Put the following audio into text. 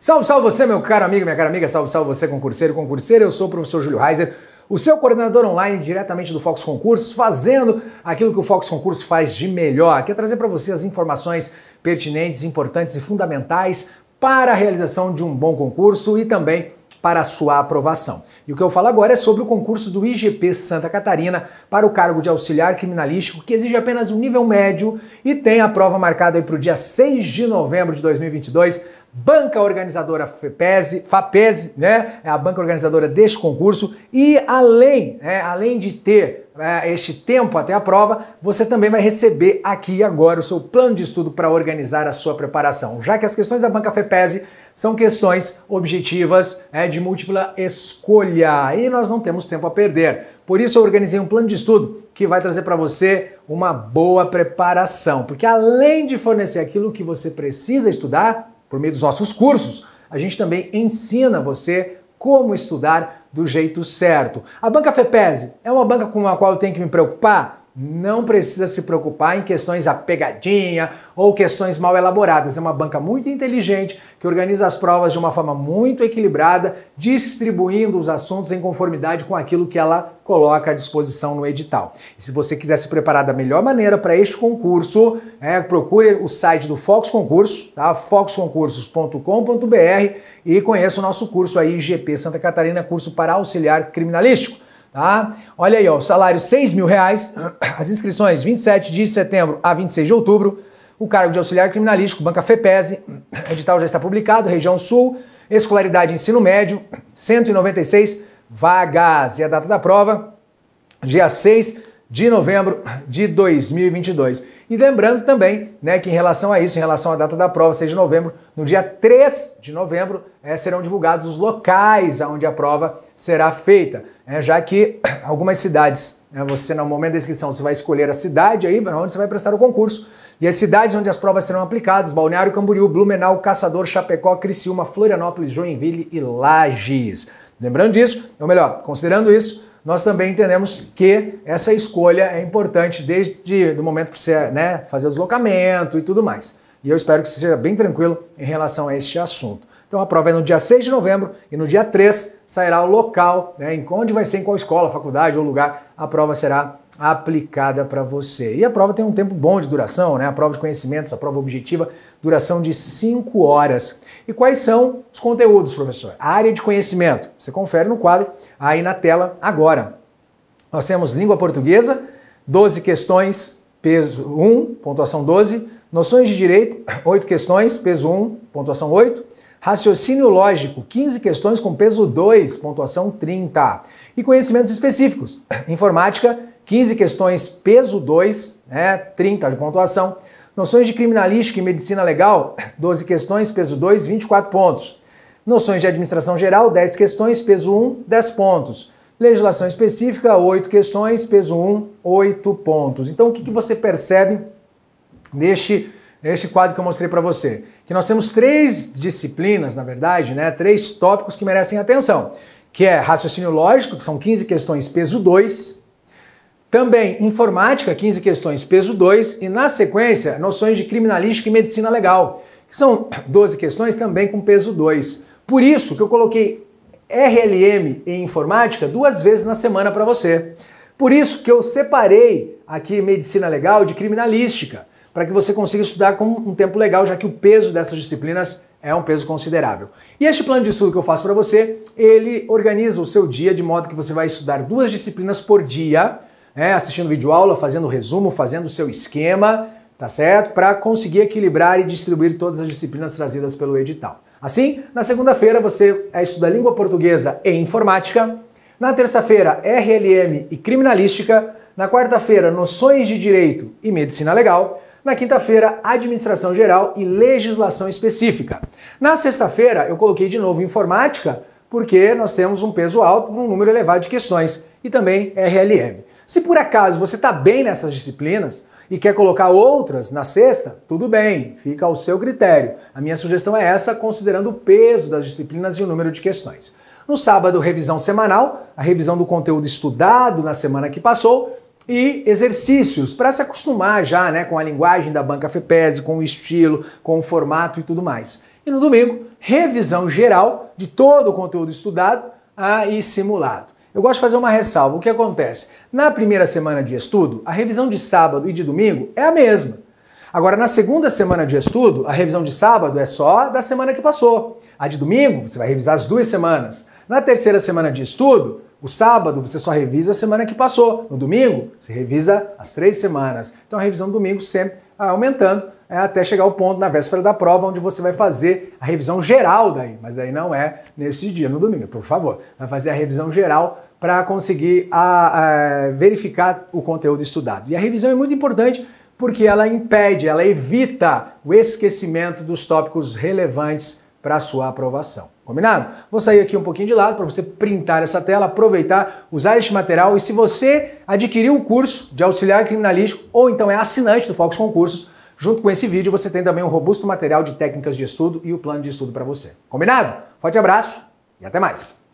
Salve, salve você, meu caro amigo, minha cara amiga, salve, salve você, concurseiro, concurseiro, eu sou o professor Júlio Reiser, o seu coordenador online diretamente do Fox Concursos, fazendo aquilo que o Fox Concursos faz de melhor, que é trazer para você as informações pertinentes, importantes e fundamentais para a realização de um bom concurso e também para a sua aprovação. E o que eu falo agora é sobre o concurso do IGP Santa Catarina para o cargo de auxiliar criminalístico, que exige apenas um nível médio e tem a prova marcada para o dia 6 de novembro de 2022 banca organizadora FEPESE, FAPESE, né? É a banca organizadora deste concurso. E além, né, além de ter é, este tempo até a prova, você também vai receber aqui agora o seu plano de estudo para organizar a sua preparação, já que as questões da banca FEPESE são questões objetivas é, de múltipla escolha e nós não temos tempo a perder. Por isso, eu organizei um plano de estudo que vai trazer para você uma boa preparação, porque além de fornecer aquilo que você precisa estudar, por meio dos nossos cursos, a gente também ensina você como estudar do jeito certo. A banca FEPESE é uma banca com a qual eu tenho que me preocupar? não precisa se preocupar em questões a pegadinha ou questões mal elaboradas. É uma banca muito inteligente que organiza as provas de uma forma muito equilibrada, distribuindo os assuntos em conformidade com aquilo que ela coloca à disposição no edital. E se você quiser se preparar da melhor maneira para este concurso, é, procure o site do Fox Concurso, tá? foxconcursos.com.br e conheça o nosso curso aí, IGP Santa Catarina, curso para auxiliar criminalístico tá? Olha aí, ó, o salário 6 mil reais, as inscrições 27 de setembro a 26 de outubro, o cargo de auxiliar criminalístico, banca FEPESE, edital já está publicado, região sul, escolaridade ensino médio, 196 vagas. E a data da prova, dia 6 de novembro de 2022. E lembrando também né, que em relação a isso, em relação à data da prova, 6 de novembro, no dia 3 de novembro é, serão divulgados os locais onde a prova será feita, é, já que algumas cidades, né, você no momento da inscrição, você vai escolher a cidade aí onde você vai prestar o concurso, e as cidades onde as provas serão aplicadas, Balneário Camboriú, Blumenau, Caçador, Chapecó, Criciúma, Florianópolis, Joinville e Lages. Lembrando disso, ou melhor, considerando isso, nós também entendemos que essa escolha é importante desde o momento que você né, fazer o deslocamento e tudo mais. E eu espero que você seja bem tranquilo em relação a este assunto. Então a prova é no dia 6 de novembro e no dia 3 sairá o local, né, em onde vai ser, em qual escola, faculdade ou lugar a prova será aplicada para você. E a prova tem um tempo bom de duração, né? A prova de conhecimentos, a prova objetiva, duração de 5 horas. E quais são os conteúdos, professor? A área de conhecimento, você confere no quadro aí na tela agora. Nós temos língua portuguesa, 12 questões, peso 1, pontuação 12, noções de direito, 8 questões, peso 1, pontuação 8. Raciocínio lógico, 15 questões com peso 2, pontuação 30. E conhecimentos específicos, informática, 15 questões, peso 2, né, 30 de pontuação. Noções de criminalística e medicina legal, 12 questões, peso 2, 24 pontos. Noções de administração geral, 10 questões, peso 1, 10 pontos. Legislação específica, 8 questões, peso 1, 8 pontos. Então, o que, que você percebe neste, neste quadro que eu mostrei para você? Que nós temos três disciplinas, na verdade, né? três tópicos que merecem atenção, que é raciocínio lógico, que são 15 questões, peso 2, também informática, 15 questões, peso 2, e na sequência, noções de criminalística e medicina legal, que são 12 questões também com peso 2. Por isso que eu coloquei RLM e informática duas vezes na semana para você. Por isso que eu separei aqui medicina legal de criminalística, para que você consiga estudar com um tempo legal, já que o peso dessas disciplinas é um peso considerável. E este plano de estudo que eu faço para você, ele organiza o seu dia de modo que você vai estudar duas disciplinas por dia né, assistindo aula, fazendo resumo, fazendo o seu esquema, tá certo? Para conseguir equilibrar e distribuir todas as disciplinas trazidas pelo edital. Assim, na segunda-feira você é estuda língua portuguesa e informática, na terça-feira, RLM e criminalística, na quarta-feira, noções de direito e medicina legal, na quinta-feira, administração geral e legislação específica. Na sexta-feira, eu coloquei de novo informática porque nós temos um peso alto um número elevado de questões e também RLM. Se por acaso você está bem nessas disciplinas e quer colocar outras na sexta, tudo bem, fica ao seu critério. A minha sugestão é essa, considerando o peso das disciplinas e o número de questões. No sábado, revisão semanal, a revisão do conteúdo estudado na semana que passou, e exercícios para se acostumar já né, com a linguagem da banca FEPES, com o estilo, com o formato e tudo mais. E no domingo, revisão geral de todo o conteúdo estudado ah, e simulado. Eu gosto de fazer uma ressalva. O que acontece? Na primeira semana de estudo, a revisão de sábado e de domingo é a mesma. Agora, na segunda semana de estudo, a revisão de sábado é só da semana que passou. A de domingo, você vai revisar as duas semanas. Na terceira semana de estudo, o sábado você só revisa a semana que passou. No domingo, você revisa as três semanas. Então a revisão do domingo sempre ah, aumentando é, até chegar ao ponto na véspera da prova, onde você vai fazer a revisão geral daí. Mas daí não é nesse dia, no domingo, por favor. Vai fazer a revisão geral para conseguir a, a, verificar o conteúdo estudado. E a revisão é muito importante porque ela impede, ela evita o esquecimento dos tópicos relevantes para sua aprovação. Combinado? Vou sair aqui um pouquinho de lado para você printar essa tela, aproveitar, usar este material e se você adquiriu o curso de auxiliar criminalístico ou então é assinante do Focus Concursos, junto com esse vídeo você tem também um robusto material de técnicas de estudo e o plano de estudo para você. Combinado? Forte abraço e até mais.